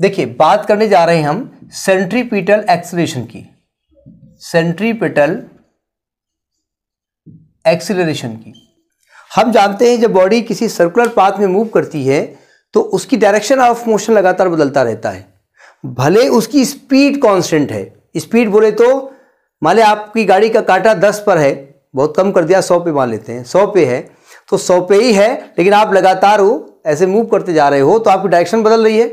देखिए बात करने जा रहे हैं हम सेंट्रीपिटल एक्सीलरेशन की सेंट्रीपिटल एक्सीलरेशन की हम जानते हैं जब बॉडी किसी सर्कुलर पाथ में मूव करती है तो उसकी डायरेक्शन ऑफ मोशन लगातार बदलता रहता है भले उसकी स्पीड कांस्टेंट है स्पीड बोले तो मान लिया आपकी गाड़ी का काटा दस पर है बहुत कम कर दिया सौ पे मान लेते हैं सौ पे है तो सौ पे ही है लेकिन आप लगातार हो ऐसे मूव करते जा रहे हो तो आपकी डायरेक्शन बदल रही है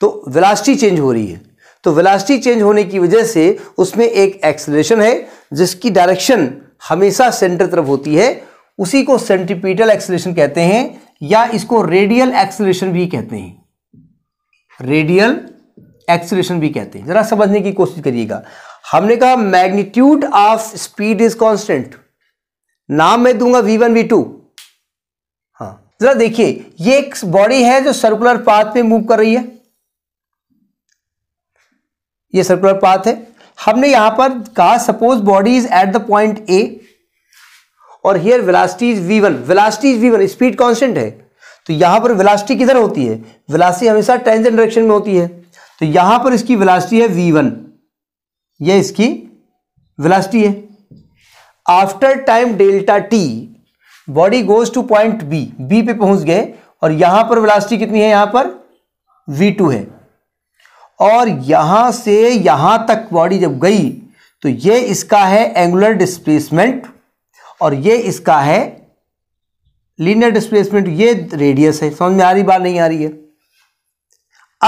तो वेलासिटी चेंज हो रही है तो वेलासिटी चेंज होने की वजह से उसमें एक एक्सलेशन है जिसकी डायरेक्शन हमेशा सेंटर तरफ होती है उसी को सेंट्रीपीटल एक्सलेशन कहते हैं या इसको रेडियल एक्सलेशन भी कहते हैं रेडियल एक्सलेशन भी कहते हैं जरा समझने की कोशिश करिएगा हमने कहा magnitude of speed is constant नाम मैं दूंगा वी वन वी टू हाँ जरा देखिए ये एक बॉडी है जो सर्कुलर पाथ में मूव कर रही है ये सर्कुलर पाथ है हमने यहां पर कहा suppose body is at the point A और here velocity is v one velocity is v one speed constant है तो यहां पर वेलासिटी किधर होती है वेलासिटी हमेशा टेंजेंट डायरेक्शन में होती है तो यहां पर इसकी वेलासिटी है वी वन यह इसकी वेलासिटी है after time delta t body goes to point B B पे पहुंच गए और यहां पर वेलासिटी कितनी है यहां पर वी टू है और यहाँ से यहाँ तक बॉडी जब गई तो ये इसका है एंगुलर डिस्प्लेसमेंट और ये इसका है लीनियर डिस्प्लेसमेंट ये रेडियस है समझ में आ रही बात नहीं आ रही है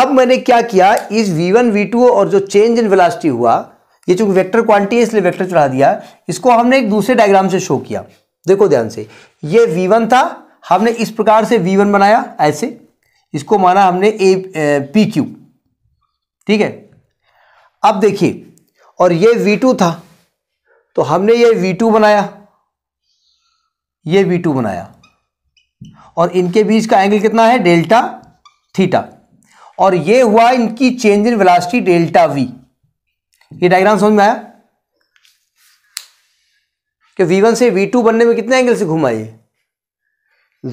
अब मैंने क्या किया इस v1 v2 और जो चेंज इन वेलासिटी हुआ ये चूंकि वेक्टर क्वांटिटी है इसलिए वेक्टर चढ़ा दिया इसको हमने एक दूसरे डायग्राम से शो किया देखो ध्यान से ये v1 था हमने इस प्रकार से v1 बनाया ऐसे इसको माना हमने ए पी क्यू ठीक है अब देखिए और ये V2 था तो हमने ये V2 बनाया ये V2 बनाया और इनके बीच का एंगल कितना है डेल्टा थीटा और ये हुआ इनकी change in velocity delta V ये डायग्राम समझ में आया कि V1 से V2 बनने में कितने एंगल से घूमा ये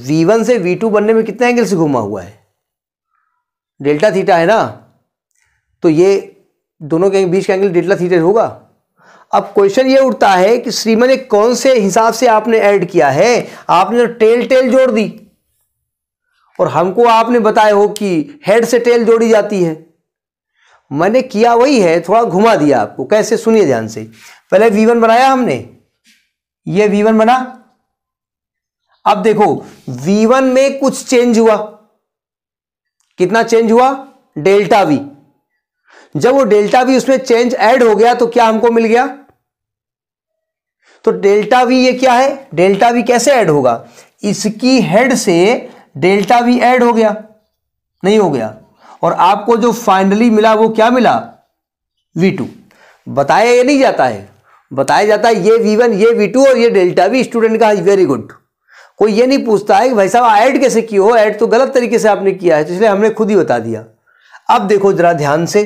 V1 से V2 बनने में कितने एंगल से घूमा हुआ है डेल्टा थीटा है ना तो ये दोनों के बीच का एंगल डेल्टा थीटर होगा अब क्वेश्चन ये उठता है कि श्रीमन ने कौन से हिसाब से आपने ऐड किया है आपने टेल तो टेल जोड़ दी और हमको आपने बताया हो कि हेड से टेल जोड़ी जाती है मैंने किया वही है थोड़ा घुमा दिया आपको कैसे सुनिए ध्यान से पहले वी वन बनाया हमने ये वी वन बना अब देखो वी वन में कुछ चेंज हुआ कितना चेंज हुआ डेल्टा वी जब वो डेल्टा भी उसमें चेंज ऐड हो गया तो क्या हमको मिल गया तो डेल्टा भी ये क्या है डेल्टा भी कैसे ऐड होगा इसकी हेड से डेल्टा भी ऐड हो गया नहीं हो गया और आपको जो फाइनली मिला वो क्या मिला V2 बताया ये नहीं जाता है बताया जाता है ये वी वन ये V2 और ये डेल्टा भी स्टूडेंट का वेरी गुड कोई ये नहीं पूछता है कि भाई साहब ऐड कैसे किया हो ऐड तो गलत तरीके से आपने किया है तो इसलिए हमने खुद ही बता दिया अब देखो जरा ध्यान से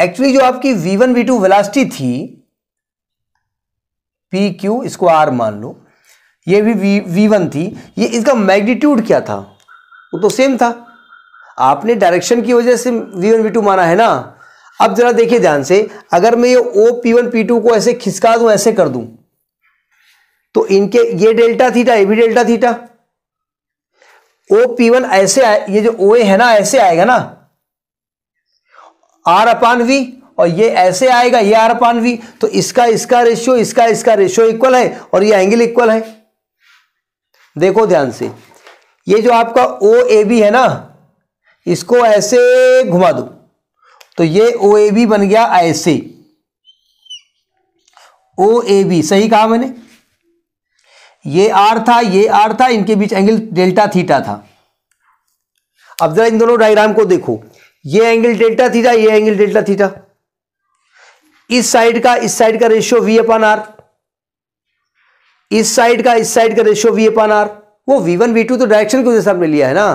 एक्चुअली जो आपकी v1 one we two velocity थी पी क्यू इसको आर मान लो ये भी वी वन थी ये इसका मैग्नीट्यूड क्या था वो तो सेम था आपने डायरेक्शन की वजह से वी वन वी टू माना है ना अब जरा देखिए ध्यान से अगर मैं ये O P one P two को ऐसे खिसका दूं ऐसे कर दूं तो इनके ये डेल्टा थीटा ये भी delta theta O P one ऐसे आए ये जो ओ ए है ना ऐसे आएगा ना आर अपान वी और ये ऐसे आएगा ये आर अपान वी तो इसका इसका रेशियो इसका इसका रेशियो इक्वल है और ये एंगल इक्वल है देखो ध्यान से ये जो आपका ओ ए बी है ना इसको ऐसे घुमा दो तो ये ओ ए बी बन गया ऐसे ओ ए बी सही कहा मैंने ये आर था ये आर था इनके बीच एंगल डेल्टा थीटा था अब जरा इन दोनों डायग्राम को देखो ये एंगल डेल्टा थीटा ये एंगल डेल्टा थीटा इस साइड का इस साइड का रेशियो वी अपन आर इस साइड का इस साइड का रेशियो वी अपन आर वो वी वन वी टू तो डायरेक्शन के वजह से आपने लिया है ना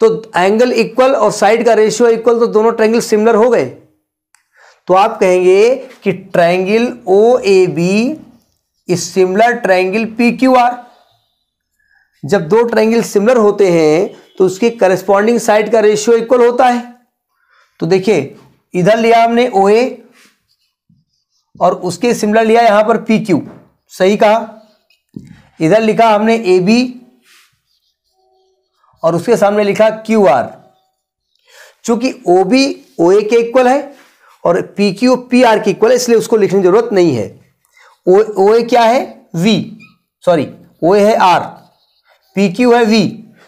तो एंगल इक्वल और साइड का रेशियो इक्वल तो दोनों ट्रायंगल सिमिलर हो गए तो आप कहेंगे कि triangle O A B is similar triangle P Q R जब दो ट्रायंगल सिमिलर होते हैं तो उसके करस्पॉन्डिंग साइड का रेशियो इक्वल होता है तो देखिए इधर लिया हमने ओ ए और उसके सिमिलर लिया यहां पर पी क्यू सही कहा इधर लिखा हमने ए बी और उसके सामने लिखा क्यू आर चूंकि ओ बी ओ ए के इक्वल है और पी क्यू पी आर के इक्वल है इसलिए उसको लिखने की जरूरत नहीं है ओ ए क्या है वी सॉरी ओ ए है आर पी क्यू है वी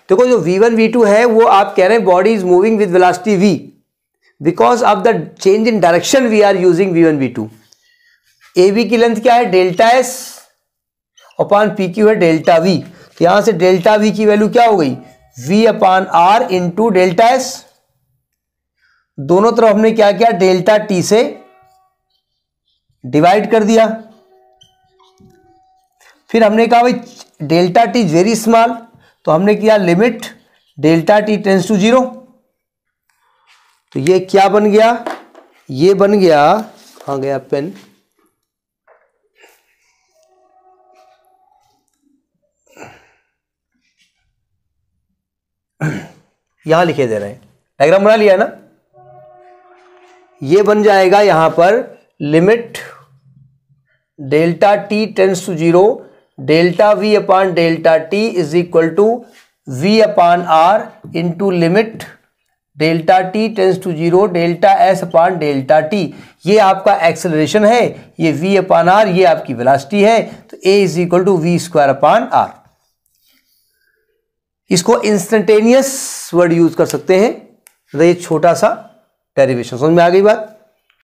देखो जो वी वन वी टू है वो आप कह रहे हैं body is moving with velocity V because of the change in direction we are using V one we two A B की लेंथ क्या है delta S upon P Q है डेल्टा वी तो यहां से डेल्टा वी की value क्या हो गई V upon R into delta S दोनों तरफ हमने क्या किया डेल्टा टी से डिवाइड कर दिया फिर हमने कहा भाई डेल्टा टी वेरी स्मॉल तो हमने किया limit delta T tends to zero तो ये क्या बन गया ये बन गया आ गया पेन यहां लिखे दे रहे हैं डायग्राम बना लिया ना ये बन जाएगा यहां पर limit delta T tends to zero delta V upon delta T is equal to V upon R into limit delta T tends to zero delta S upon delta T ये आपका एक्सेलरेशन है ये वी अपॉन आर ये आपकी velocity है तो A is equal to V square upon R इसको instantaneous word use कर सकते हैं तो ये छोटा सा डेरिवेशन समझ में आ गई बात